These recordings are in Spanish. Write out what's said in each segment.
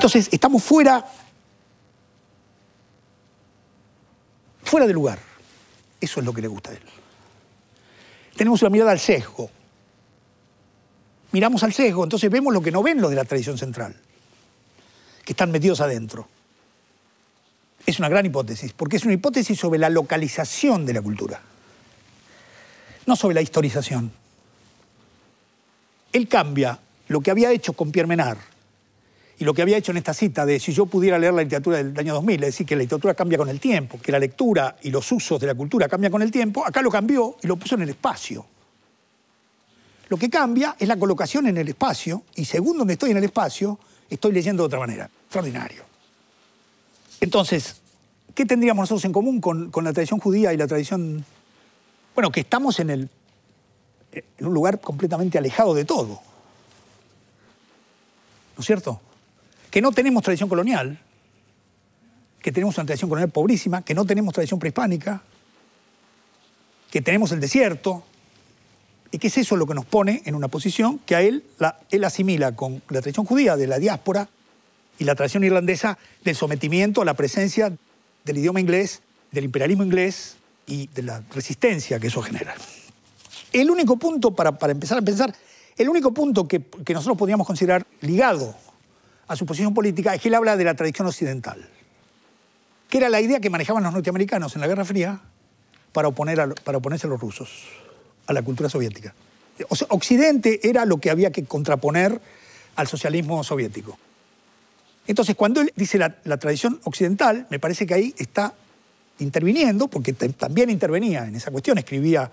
Entonces, estamos fuera, fuera de lugar. Eso es lo que le gusta a él. Tenemos una mirada al sesgo. Miramos al sesgo, entonces vemos lo que no ven los de la tradición central, que están metidos adentro. Es una gran hipótesis, porque es una hipótesis sobre la localización de la cultura, no sobre la historización. Él cambia lo que había hecho con Pierre Menard, y lo que había hecho en esta cita de si yo pudiera leer la literatura del año 2000, es decir, que la literatura cambia con el tiempo, que la lectura y los usos de la cultura cambian con el tiempo, acá lo cambió y lo puso en el espacio. Lo que cambia es la colocación en el espacio y según donde estoy en el espacio, estoy leyendo de otra manera. Extraordinario. Entonces, ¿qué tendríamos nosotros en común con, con la tradición judía y la tradición... Bueno, que estamos en, el, en un lugar completamente alejado de todo. ¿No es cierto? que no tenemos tradición colonial, que tenemos una tradición colonial pobrísima, que no tenemos tradición prehispánica, que tenemos el desierto, y que es eso lo que nos pone en una posición que a él, él asimila con la tradición judía de la diáspora y la tradición irlandesa del sometimiento a la presencia del idioma inglés, del imperialismo inglés y de la resistencia que eso genera. El único punto, para, empezar a pensar, el único punto que, que nosotros podríamos considerar ligado a su posición política es que él habla de la tradición occidental, que era la idea que manejaban los norteamericanos en la Guerra Fría para, para oponerse a los rusos, a la cultura soviética. O sea, Occidente era lo que había que contraponer al socialismo soviético. Entonces, cuando él dice la, la tradición occidental, me parece que ahí está interviniendo, porque también intervenía en esa cuestión, escribía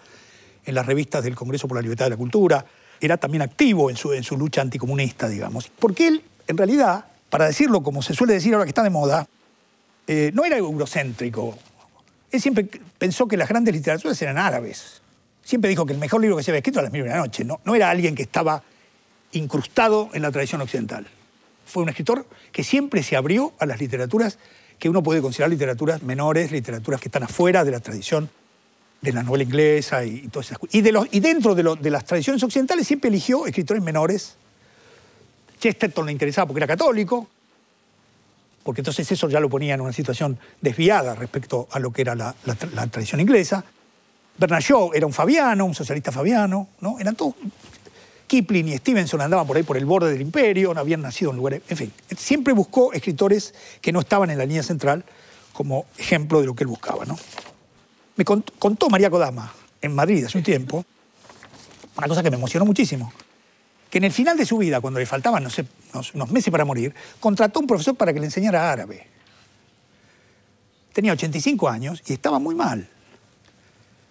en las revistas del Congreso por la Libertad de la Cultura, era también activo en su, en su lucha anticomunista, digamos, porque él en realidad, para decirlo como se suele decir ahora que está de moda, eh, no era eurocéntrico. Él siempre pensó que las grandes literaturas eran árabes. Siempre dijo que el mejor libro que se había escrito era Las Mil y Una Noche. No, era alguien que estaba incrustado en la tradición occidental. Fue un escritor que siempre se abrió a las literaturas que uno puede considerar literaturas menores, literaturas que están afuera de la tradición de la novela inglesa y, todas esas cosas. Y, dentro de las tradiciones occidentales siempre eligió escritores menores Chesterton le interesaba porque era católico, porque entonces eso ya lo ponía en una situación desviada respecto a lo que era la, tradición inglesa. Bernard Shaw era un fabiano, un socialista fabiano, ¿no? Eran todos. Kipling y Stevenson andaban por ahí por el borde del imperio, no habían nacido en lugares. En fin, siempre buscó escritores que no estaban en la línea central como ejemplo de lo que él buscaba, ¿no? Me contó María Kodama en Madrid hace un tiempo una cosa que me emocionó muchísimo que en el final de su vida, cuando le faltaban no sé, unos, meses para morir, contrató un profesor para que le enseñara árabe. Tenía 85 años y estaba muy mal.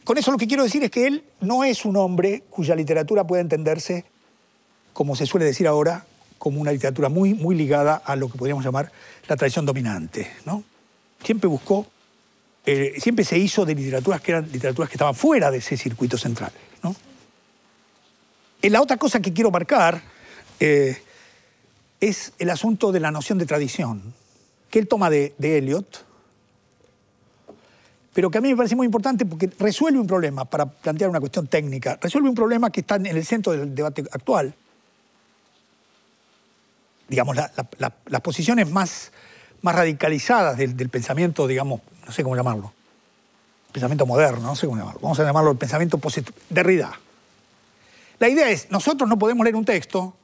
Con eso lo que quiero decir es que él no es un hombre cuya literatura pueda entenderse, como se suele decir ahora, como una literatura muy, muy ligada a lo que podríamos llamar la tradición dominante. ¿no? Siempre buscó, eh, siempre se hizo de literaturas que eran literaturas que estaban fuera de ese circuito central. ¿no? Eh, la otra cosa que quiero marcar eh, es el asunto de la noción de tradición, que él toma de, Eliot, pero que a mí me parece muy importante porque resuelve un problema, para plantear una cuestión técnica, resuelve un problema que está en el centro del debate actual. Digamos, las posiciones más, más radicalizadas del, pensamiento, digamos, no sé cómo llamarlo, pensamiento moderno, no sé cómo llamarlo, vamos a llamarlo el pensamiento de Derrida, la idea es, nosotros no podemos leer un texto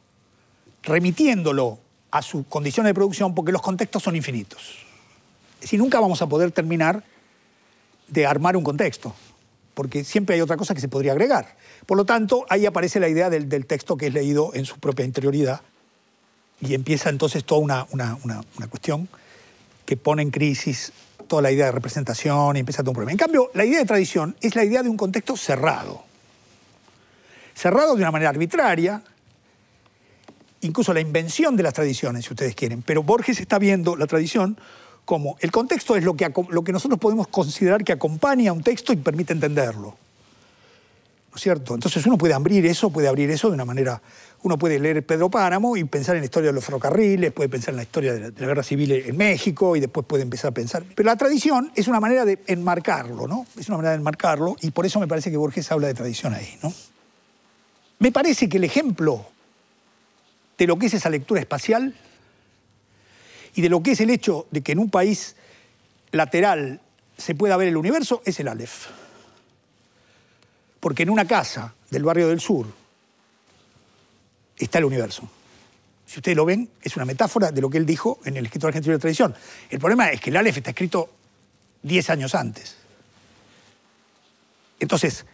remitiéndolo a sus condiciones de producción porque los contextos son infinitos. Si nunca vamos a poder terminar de armar un contexto, porque siempre hay otra cosa que se podría agregar. Por lo tanto, ahí aparece la idea del, texto que es leído en su propia interioridad y empieza entonces toda una, una cuestión que pone en crisis toda la idea de representación y empieza todo un problema. En cambio, la idea de tradición es la idea de un contexto cerrado cerrado de una manera arbitraria, incluso la invención de las tradiciones, si ustedes quieren. Pero Borges está viendo la tradición como el contexto es lo que, nosotros podemos considerar que acompaña a un texto y permite entenderlo. ¿No es cierto? Entonces uno puede abrir eso, puede abrir eso de una manera... Uno puede leer Pedro Páramo y pensar en la historia de los ferrocarriles, puede pensar en la historia de la, de la guerra civil en México y después puede empezar a pensar. Pero la tradición es una manera de enmarcarlo, ¿no? Es una manera de enmarcarlo y por eso me parece que Borges habla de tradición ahí, ¿no? Me parece que el ejemplo de lo que es esa lectura espacial y de lo que es el hecho de que en un país lateral se pueda ver el universo es el Aleph. Porque en una casa del barrio del sur está el universo. Si ustedes lo ven, es una metáfora de lo que él dijo en el escritor argentino de tradición. El problema es que el Aleph está escrito 10 años antes. Entonces,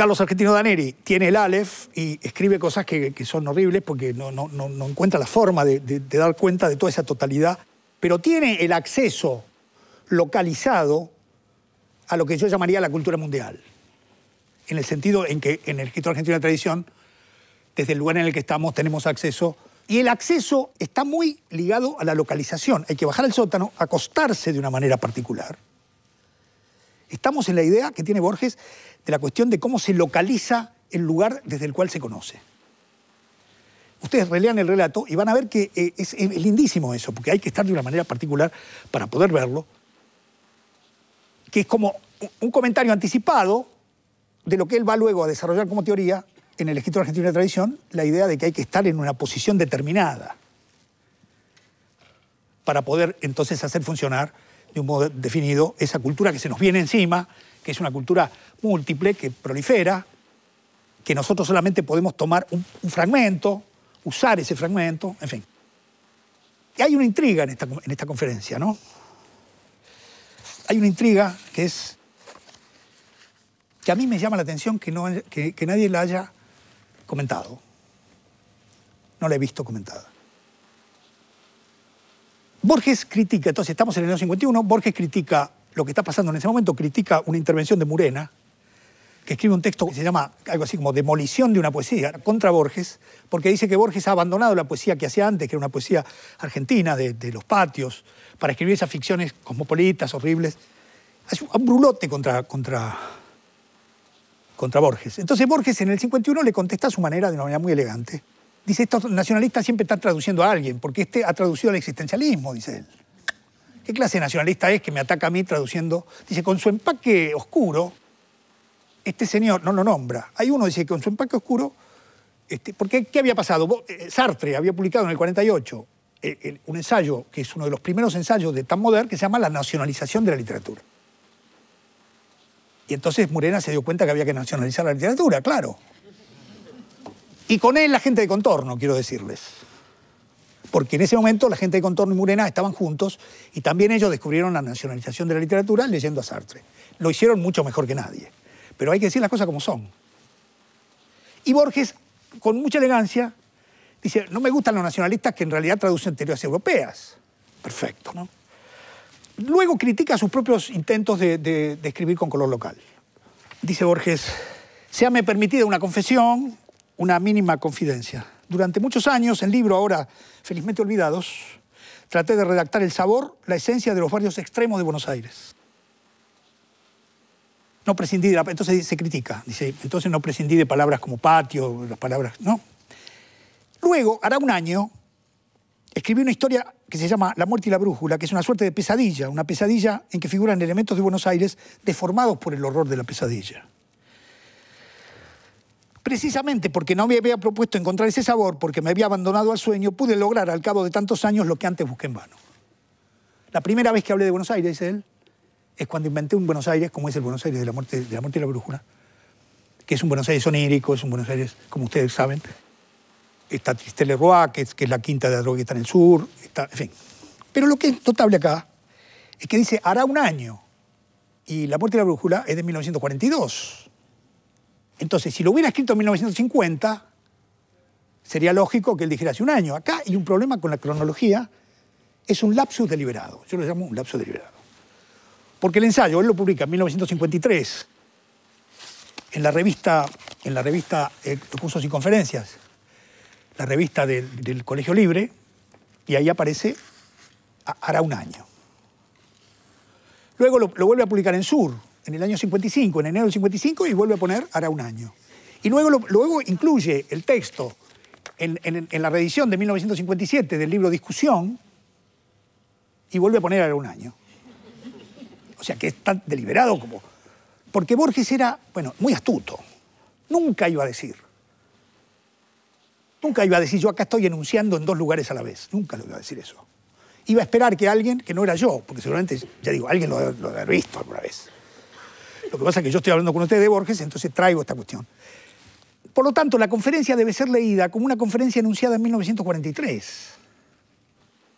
Carlos Argentino Daneri tiene el Aleph y escribe cosas que, son horribles porque no, encuentra la forma de, dar cuenta de toda esa totalidad, pero tiene el acceso localizado a lo que yo llamaría la cultura mundial, en el sentido en que en el escritor argentino de la tradición, desde el lugar en el que estamos, tenemos acceso y el acceso está muy ligado a la localización. Hay que bajar al sótano, acostarse de una manera particular, Estamos en la idea que tiene Borges de la cuestión de cómo se localiza el lugar desde el cual se conoce. Ustedes relean el relato y van a ver que eh, es, lindísimo eso, porque hay que estar de una manera particular para poder verlo, que es como un comentario anticipado de lo que él va luego a desarrollar como teoría en el escritor argentino de tradición, la idea de que hay que estar en una posición determinada para poder entonces hacer funcionar de un modo definido esa cultura que se nos viene encima, que es una cultura múltiple, que prolifera, que nosotros solamente podemos tomar un, fragmento, usar ese fragmento, en fin. Y hay una intriga en esta, conferencia, ¿no? Hay una intriga que es que a mí me llama la atención que, que, que nadie la haya comentado. No la he visto comentada. Borges critica, entonces estamos en el año 51, Borges critica lo que está pasando en ese momento, critica una intervención de Murena, que escribe un texto que se llama algo así como Demolición de una poesía contra Borges, porque dice que Borges ha abandonado la poesía que hacía antes, que era una poesía argentina, de, los patios, para escribir esas ficciones cosmopolitas, horribles. Hace un brulote contra, contra, contra Borges. Entonces Borges en el 51 le contesta a su manera, de una manera muy elegante. Dice, estos nacionalistas siempre están traduciendo a alguien, porque este ha traducido al existencialismo, dice él. ¿Qué clase de nacionalista es que me ataca a mí traduciendo? Dice, con su empaque oscuro, este señor no lo nombra. Hay uno dice que con su empaque oscuro, este, porque ¿qué había pasado? Eh, Sartre había publicado en el 48 eh, un ensayo, que es uno de los primeros ensayos de Tan Modern, que se llama La nacionalización de la literatura. Y entonces Murena se dio cuenta que había que nacionalizar la literatura, claro. Y con él la gente de contorno, quiero decirles. Porque en ese momento la gente de contorno y Murena estaban juntos y también ellos descubrieron la nacionalización de la literatura leyendo a Sartre. Lo hicieron mucho mejor que nadie. Pero hay que decir las cosas como son. Y Borges, con mucha elegancia, dice, no me gustan los nacionalistas que en realidad traducen teorías europeas. Perfecto, ¿no? Luego critica sus propios intentos de, escribir con color local. Dice Borges, se me permitido una confesión, una mínima confidencia. Durante muchos años, en libro ahora felizmente olvidados, traté de redactar el sabor, la esencia de los barrios extremos de Buenos Aires. No prescindí de entonces se critica, dice, entonces no prescindí de palabras como patio, las palabras, no. Luego, hará un año, escribí una historia que se llama La muerte y la brújula, que es una suerte de pesadilla, una pesadilla en que figuran elementos de Buenos Aires deformados por el horror de la pesadilla. Precisamente porque no me había propuesto encontrar ese sabor, porque me había abandonado al sueño, pude lograr al cabo de tantos años lo que antes busqué en vano. La primera vez que hablé de Buenos Aires, dice él, es cuando inventé un Buenos Aires, como es el Buenos Aires de la muerte, de la muerte y la brújula, que es un Buenos Aires onírico, es un Buenos Aires, como ustedes saben. Está Tristelle Roa, que es, la quinta de droga que está en el sur, en fin. Pero lo que es notable acá es que dice, hará un año, y La muerte y la brújula es de 1942. Entonces, si lo hubiera escrito en 1950, sería lógico que él dijera hace un año. Acá hay un problema con la cronología, es un lapsus deliberado. Yo lo llamo un lapsus deliberado. Porque el ensayo, él lo publica en 1953, en la revista, en la revista eh, Cursos y Conferencias, la revista del, Colegio Libre, y ahí aparece, hará un año. Luego lo vuelve a publicar en Sur, en el año 55, en enero del 55, y vuelve a poner hará un año. Y luego, luego incluye el texto en, la reedición de 1957 del libro Discusión y vuelve a poner hará un año. O sea que es tan deliberado como... Porque Borges era, bueno, muy astuto. Nunca iba a decir. Nunca iba a decir, yo acá estoy enunciando en dos lugares a la vez. Nunca lo iba a decir eso. Iba a esperar que alguien, que no era yo, porque seguramente, ya digo, alguien lo, lo visto alguna vez. Lo que pasa es que yo estoy hablando con usted de Borges, entonces traigo esta cuestión. Por lo tanto, la conferencia debe ser leída como una conferencia anunciada en 1943.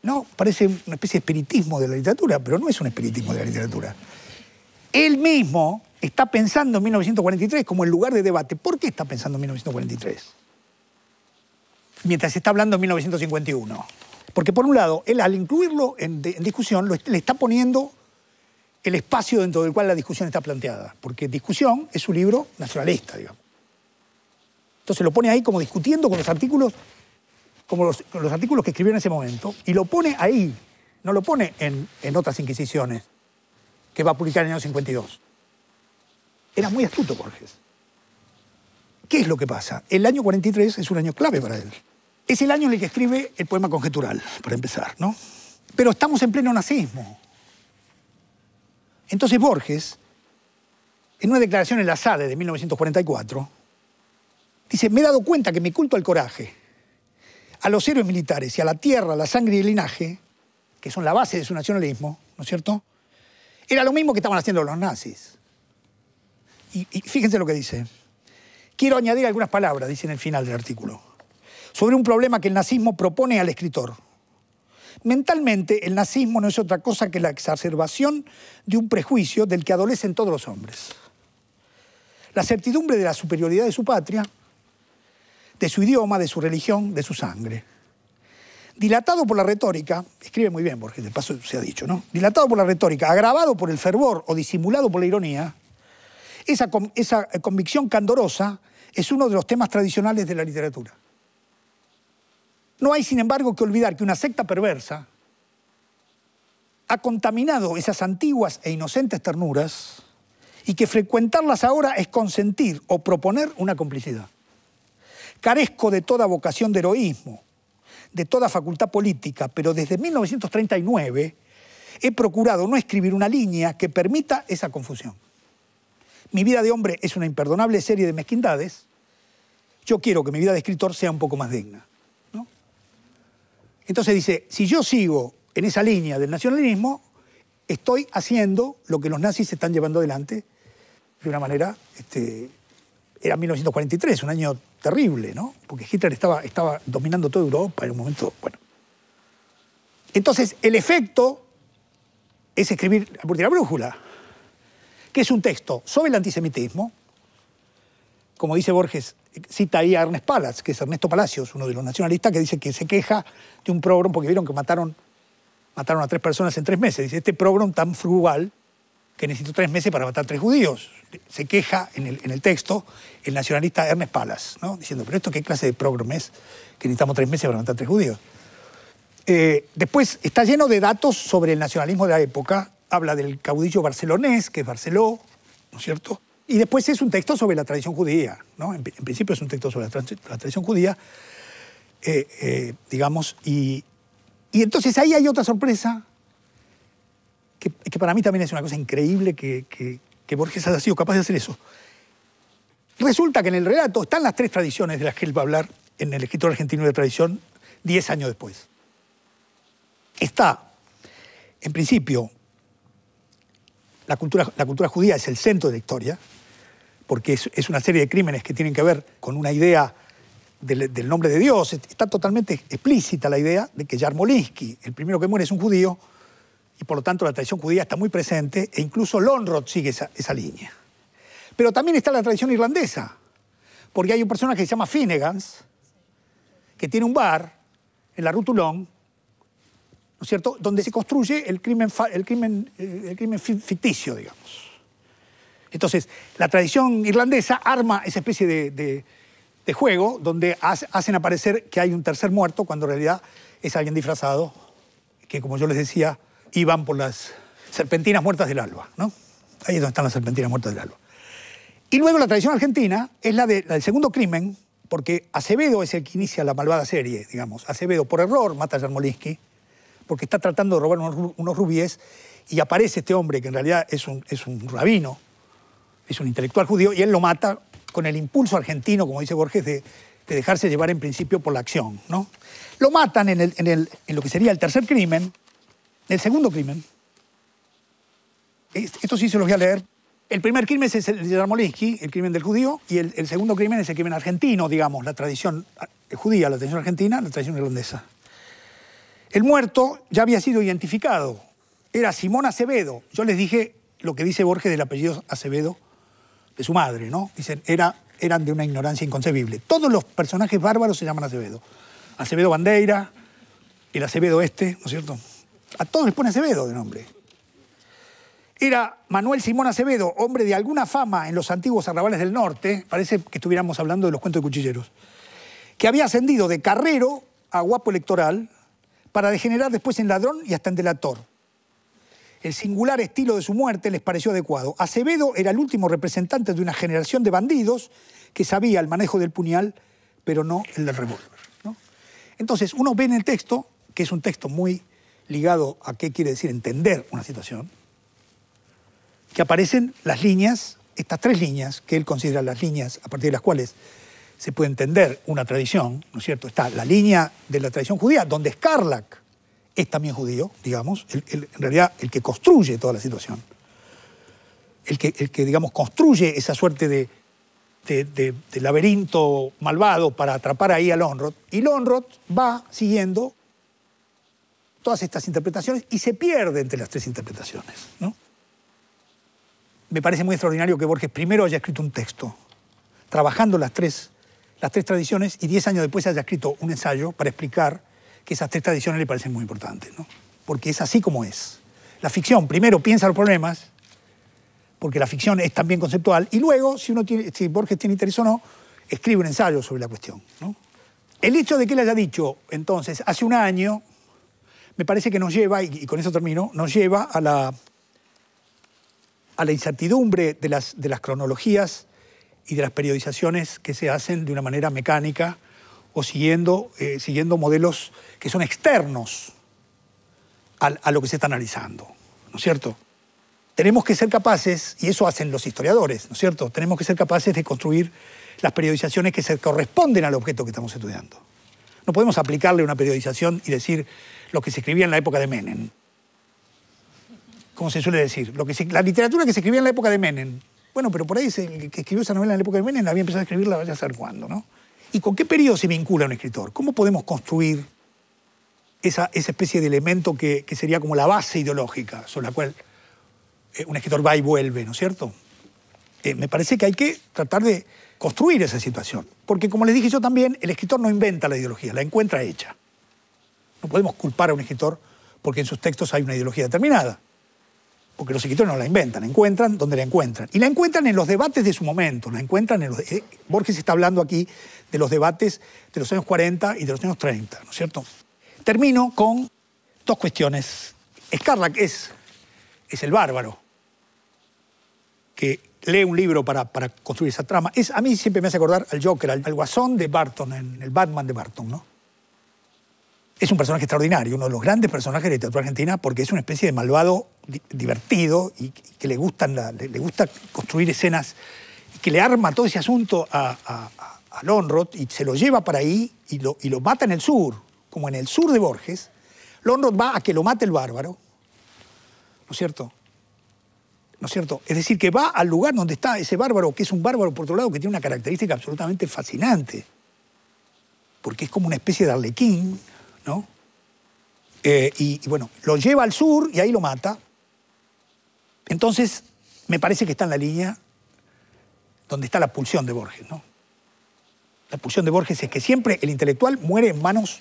No, parece una especie de espiritismo de la literatura, pero no es un espiritismo de la literatura. Él mismo está pensando en 1943 como el lugar de debate. ¿Por qué está pensando en 1943? Mientras se está hablando en 1951. Porque por un lado, él al incluirlo en, discusión, le está poniendo el espacio dentro del cual la discusión está planteada, porque Discusión es un libro nacionalista, digamos. Entonces lo pone ahí como discutiendo con los artículos, como los, artículos que escribió en ese momento, y lo pone ahí, no lo pone en, en otras inquisiciones que va a publicar en el año 52. Era muy astuto Borges. ¿Qué es lo que pasa? El año 43 es un año clave para él. Es el año en el que escribe el poema conjetural, para empezar, ¿no? Pero estamos en pleno nazismo. Entonces Borges, en una declaración en la SADE de 1944, dice, me he dado cuenta que mi culto al coraje, a los héroes militares y a la tierra, la sangre y el linaje, que son la base de su nacionalismo, ¿no es cierto? Era lo mismo que estaban haciendo los nazis. Y, y fíjense lo que dice. Quiero añadir algunas palabras, dice en el final del artículo, sobre un problema que el nazismo propone al escritor Mentalmente, el nazismo no es otra cosa que la exacerbación de un prejuicio del que adolecen todos los hombres. La certidumbre de la superioridad de su patria, de su idioma, de su religión, de su sangre. Dilatado por la retórica, escribe muy bien Borges, de paso se ha dicho, ¿no? Dilatado por la retórica, agravado por el fervor o disimulado por la ironía, esa, esa eh, convicción candorosa es uno de los temas tradicionales de la literatura. No hay, sin embargo, que olvidar que una secta perversa ha contaminado esas antiguas e inocentes ternuras y que frecuentarlas ahora es consentir o proponer una complicidad. Carezco de toda vocación de heroísmo, de toda facultad política, pero desde 1939 he procurado no escribir una línea que permita esa confusión. Mi vida de hombre es una imperdonable serie de mezquindades. Yo quiero que mi vida de escritor sea un poco más digna. Entonces dice, si yo sigo en esa línea del nacionalismo, estoy haciendo lo que los nazis están llevando adelante de una manera... Este, era 1943, un año terrible, ¿no? Porque Hitler estaba, estaba dominando toda Europa en un momento, bueno. Entonces, el efecto es escribir La Brújula, que es un texto sobre el antisemitismo, como dice Borges, cita ahí a Ernest Palas, que es Ernesto Palacios, uno de los nacionalistas, que dice que se queja de un programa porque vieron que mataron, mataron a tres personas en tres meses. Dice, este programa tan frugal que necesito tres meses para matar tres judíos. Se queja en el, texto el nacionalista Ernest Palas, ¿no? diciendo, pero esto qué clase de programa es que necesitamos tres meses para matar tres judíos. Eh, después está lleno de datos sobre el nacionalismo de la época. Habla del caudillo barcelonés, que es Barceló, ¿no es cierto? Y después es un texto sobre la tradición judía, ¿no? En, principio es un texto sobre la, tradición judía, eh, eh, digamos, y, entonces ahí hay otra sorpresa que, para mí también es una cosa increíble que, que, Borges haya sido capaz de hacer eso. Resulta que en el relato están las tres tradiciones de las que él va a hablar en el escritor argentino de tradición diez años después. Está, en principio, la la cultura judía es el centro de la historia, porque es, una serie de crímenes que tienen que ver con una idea del, nombre de Dios. Está totalmente explícita la idea de que Yarmolinsky, el primero que muere, es un judío, y por lo tanto la tradición judía está muy presente, e incluso Lonrod sigue esa, línea. Pero también está la tradición irlandesa, porque hay un personaje que se llama Finnegans, que tiene un bar en la Rue ¿no es cierto?, donde se construye el crimen, el crimen, el crimen ficticio, digamos. Entonces, la tradición irlandesa arma esa especie de, juego donde hacen aparecer que hay un tercer muerto cuando en realidad es alguien disfrazado que, como yo les decía, iban por las serpentinas muertas del alba. ¿no? Ahí es donde están las serpentinas muertas del alba. Y luego la tradición argentina es la, del segundo crimen, porque Acevedo es el que inicia la malvada serie, digamos. Acevedo, por error, mata a Yarmolinsky, porque está tratando de robar unos, rubíes y aparece este hombre que en realidad es es un rabino, es un intelectual judío, y él lo mata con el impulso argentino, como dice Borges, de, dejarse llevar en principio por la acción. ¿no? Lo matan en, lo que sería el tercer crimen, el segundo crimen. Esto sí se los voy a leer. El primer crimen es el de el crimen del judío, y el, el segundo crimen es el crimen argentino, digamos, la tradición judía, la tradición argentina, la tradición irlandesa. El muerto ya había sido identificado. Era Simón Acevedo. Yo les dije lo que dice Borges del apellido Acevedo de su madre, ¿no? Dicen, era, eran de una ignorancia inconcebible. Todos los personajes bárbaros se llaman Acevedo. Acevedo Bandeira, el Acevedo este, ¿no es cierto? A todos les pone Acevedo de nombre. Era Manuel Simón Acevedo, hombre de alguna fama en los antiguos arrabales del norte, parece que estuviéramos hablando de los cuentos de cuchilleros, que había ascendido de carrero a guapo electoral para degenerar después en ladrón y hasta en delator. El singular estilo de su muerte les pareció adecuado. Acevedo era el último representante de una generación de bandidos que sabía el manejo del puñal, pero no el del revólver. Entonces, uno ve en el texto, que es un texto muy ligado a qué quiere decir entender una situación, que aparecen las líneas, estas tres líneas, que él considera las líneas a partir de las cuales se puede entender una tradición, ¿no es cierto? Está la línea de la tradición judía, donde Scarlack es también judío, digamos, en realidad el que construye toda la situación, el que, el que digamos, construye esa suerte de, laberinto malvado para atrapar ahí a Lonrod, y Lonrod va siguiendo todas estas interpretaciones y se pierde entre las tres interpretaciones. ¿no? Me parece muy extraordinario que Borges primero haya escrito un texto, trabajando las tres, las tres tradiciones, y diez años después haya escrito un ensayo para explicar que esas tres tradiciones le parecen muy importantes, porque es así como es. La ficción primero piensa los problemas, porque la ficción es también conceptual, y luego, si, uno Borges tiene interés o no, escribe un ensayo sobre la cuestión. El hecho de que él haya dicho, entonces, hace un año, me parece que nos lleva, y, con eso termino, nos lleva a la, a la incertidumbre de las, de las cronologías y de las periodizaciones que se hacen de una manera mecánica o siguiendo, eh, siguiendo modelos que son externos a, lo que se está analizando, ¿no es cierto? Tenemos que ser capaces, y eso hacen los historiadores, ¿no es cierto? Tenemos que ser capaces de construir las periodizaciones que se corresponden al objeto que estamos estudiando. No podemos aplicarle una periodización y decir lo que se escribía en la época de Menem. Como se suele decir, lo que la literatura que se escribía en la época de Menem. Bueno, pero por ahí el que escribió esa novela en la época de Menem la había empezado a escribirla vaya a saber cuándo, ¿no? ¿Y con qué periodo se vincula un escritor? ¿Cómo podemos construir esa, especie de elemento que, sería como la base ideológica sobre la cual eh, un escritor va y vuelve, ¿no es cierto? Eh, me parece que hay que tratar de construir esa situación. Porque como les dije yo también, el escritor no inventa la ideología, la encuentra hecha. No podemos culpar a un escritor porque en sus textos hay una ideología determinada porque los escritores no la inventan, encuentran donde la encuentran. Y la encuentran en los debates de su momento, la encuentran en los... Eh, Borges está hablando aquí de los debates de los años 40 y de los años 30, ¿no es cierto? Termino con dos cuestiones. Scarlack es, es el bárbaro que lee un libro para, para construir esa trama. Es, a mí siempre me hace acordar al Joker, al, guasón de Barton, en el Batman de Barton, ¿no? es un personaje extraordinario, uno de los grandes personajes de la literatura argentina, porque es una especie de malvado divertido y que le, gustan le gusta construir escenas, y que le arma todo ese asunto a, a, Lonrod y se lo lleva para ahí y lo, mata en el sur, como en el sur de Borges. Lonrod va a que lo mate el bárbaro, ¿no es cierto? ¿No es cierto? Es decir, que va al lugar donde está ese bárbaro, que es un bárbaro, por otro lado, que tiene una característica absolutamente fascinante, porque es como una especie de arlequín, ¿no? Eh, y, bueno, lo lleva al sur y ahí lo mata. Entonces, me parece que está en la línea donde está la pulsión de Borges, ¿no? La pulsión de Borges es que siempre el intelectual muere en manos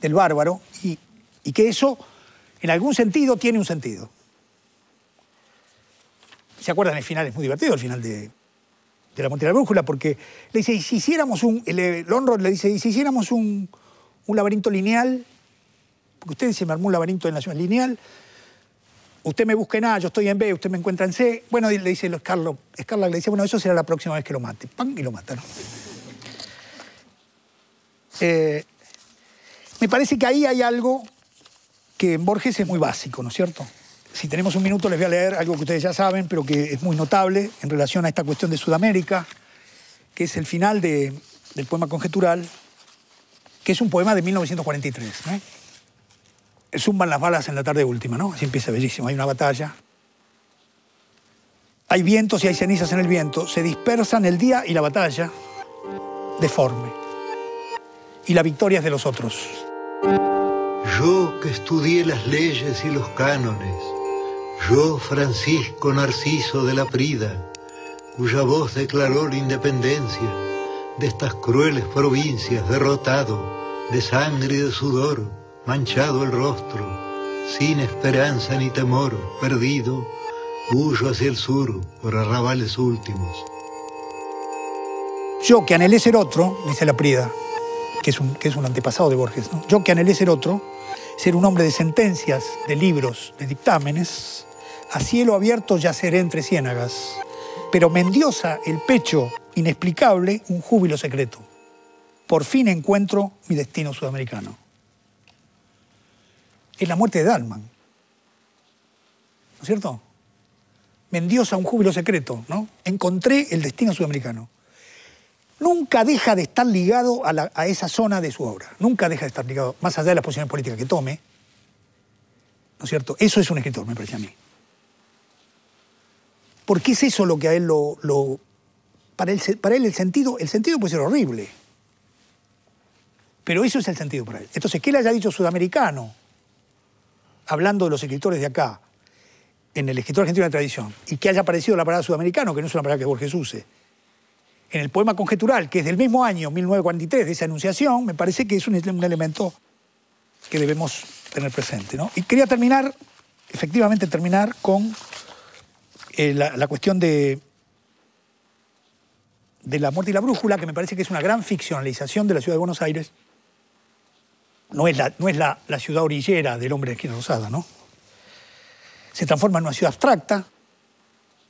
del bárbaro y, que eso, en algún sentido, tiene un sentido. ¿Se acuerdan? El final es muy divertido, el final de, La montaña de la Brújula, porque le dice, si hiciéramos un... le dice, si hiciéramos un un laberinto lineal, porque usted dice, me armó un laberinto de nacional lineal, usted me busca en A, yo estoy en B, usted me encuentra en C. Bueno, le dice Carlos, Carlos le dice, bueno, eso será la próxima vez que lo mate. ¡Pam! Y lo mataron. Eh, me parece que ahí hay algo que en Borges es muy básico, ¿no es cierto? Si tenemos un minuto les voy a leer algo que ustedes ya saben, pero que es muy notable en relación a esta cuestión de Sudamérica, que es el final del poema conjetural, que es un poema de 1943. ¿no? ¿eh? Zumban las balas en la tarde última, ¿no? Así empieza bellísimo. Hay una batalla. Hay vientos y hay cenizas en el viento. Se dispersan el día y la batalla. Deforme. Y la victoria es de los otros. Yo que estudié las leyes y los cánones. Yo, Francisco Narciso de la Prida, cuya voz declaró la independencia de estas crueles provincias derrotado, de sangre y de sudor, manchado el rostro, sin esperanza ni temor, perdido, huyo hacia el sur por arrabales últimos. Yo que anhelé ser otro, dice la Prida, que es un, que es un antepasado de Borges, ¿no? yo que anhelé ser otro, ser un hombre de sentencias, de libros, de dictámenes, a cielo abierto yaceré entre ciénagas, pero mendiosa el pecho inexplicable, un júbilo secreto. Por fin encuentro mi destino sudamericano. Es la muerte de Dalman. ¿No es cierto? Mendiosa, un júbilo secreto, ¿no? Encontré el destino sudamericano. Nunca deja de estar ligado a, esa zona de su obra. Nunca deja de estar ligado, más allá de las posiciones políticas que tome. ¿No es cierto? Eso es un escritor, me parece a mí. ¿Por qué es eso lo que a él lo para él, el sentido, el sentido puede ser horrible. Pero eso es el sentido para él. Entonces, que le haya dicho sudamericano, hablando de los escritores de acá, en el escritor argentino de la tradición, y que haya aparecido la palabra sudamericano, que no es una palabra que Borges use, en el poema conjetural, que es del mismo año, 1943, de esa enunciación, me parece que es un, elemento que debemos tener presente. Y quería terminar, efectivamente terminar, con eh, la cuestión de, de La muerte y la brújula, que me parece que es una gran ficcionalización de la ciudad de Buenos Aires. No es la, no es la, ciudad orillera del hombre de esquina rosada, ¿no? Se transforma en una ciudad abstracta.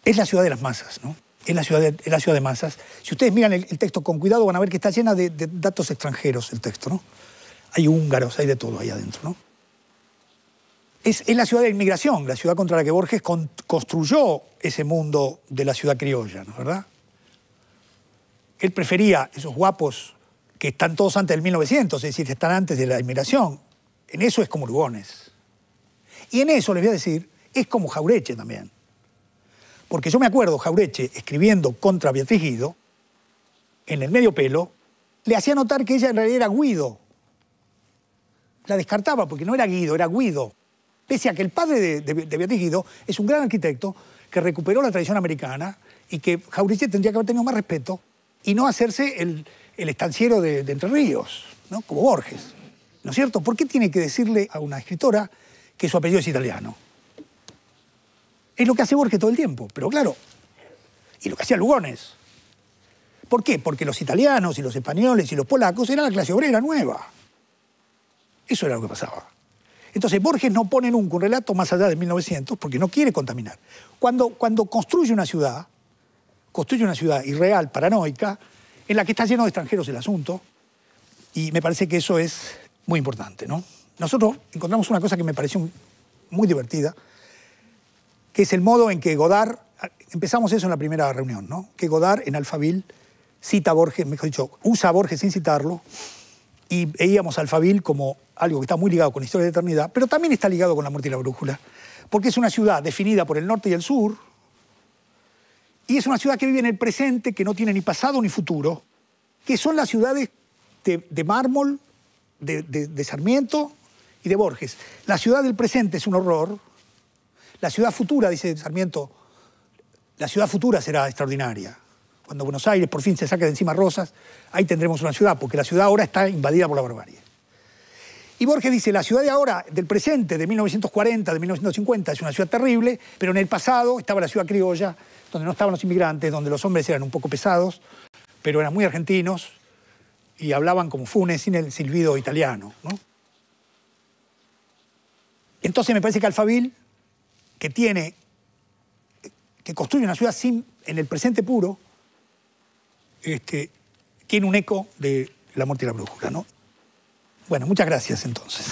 Es la ciudad de las masas, ¿no? Es la ciudad de, la ciudad de masas. Si ustedes miran el, texto con cuidado van a ver que está llena de, datos extranjeros el texto, ¿no? Hay húngaros, hay de todo ahí adentro, ¿no? Es, la ciudad de la inmigración, la ciudad contra la que Borges construyó ese mundo de la ciudad criolla, ¿no verdad? él prefería esos guapos que están todos antes del 1900, es decir, que están antes de la admiración. En eso es como Urgones. Y en eso, les voy a decir, es como Jaureche también. Porque yo me acuerdo Jaureche escribiendo contra Beatriz Guido, en el medio pelo, le hacía notar que ella en realidad era Guido. La descartaba porque no era Guido, era Guido. Pese a que el padre de, de, Beatriz Guido es un gran arquitecto que recuperó la tradición americana y que Jaureche tendría que haber tenido más respeto y no hacerse el, el estanciero de, Entre Ríos, ¿no? como Borges. ¿No es cierto? ¿Por qué tiene que decirle a una escritora que su apellido es italiano? Es lo que hace Borges todo el tiempo, pero claro, y lo que hacía Lugones. ¿Por qué? Porque los italianos y los españoles y los polacos eran la clase obrera nueva. Eso era lo que pasaba. Entonces Borges no pone nunca un relato más allá de 1900 porque no quiere contaminar. Cuando, cuando construye una ciudad, construye una ciudad irreal, paranoica, en la que está lleno de extranjeros el asunto, y me parece que eso es muy importante. ¿no? Nosotros encontramos una cosa que me pareció muy divertida, que es el modo en que Godard, empezamos eso en la primera reunión, ¿no? que Godard en Alfabil cita a Borges, mejor dicho, usa a Borges sin citarlo, y veíamos a Alfabil como algo que está muy ligado con la historia de la eternidad, pero también está ligado con la muerte y la brújula, porque es una ciudad definida por el norte y el sur, y es una ciudad que vive en el presente, que no tiene ni pasado ni futuro, que son las ciudades de, mármol, de, de Sarmiento y de Borges. La ciudad del presente es un horror. La ciudad futura, dice Sarmiento, la ciudad futura será extraordinaria. Cuando Buenos Aires por fin se saque de encima Rosas, ahí tendremos una ciudad, porque la ciudad ahora está invadida por la barbarie. Y Borges dice, la ciudad de ahora, del presente, de 1940, de 1950, es una ciudad terrible, pero en el pasado estaba la ciudad criolla, donde no estaban los inmigrantes, donde los hombres eran un poco pesados, pero eran muy argentinos y hablaban como Funes sin el silbido italiano. Entonces me parece que Alfabil, que tiene, que construye una ciudad sin, en el presente puro, este, tiene un eco de la muerte y la brújula. ¿no? Bueno, muchas gracias entonces.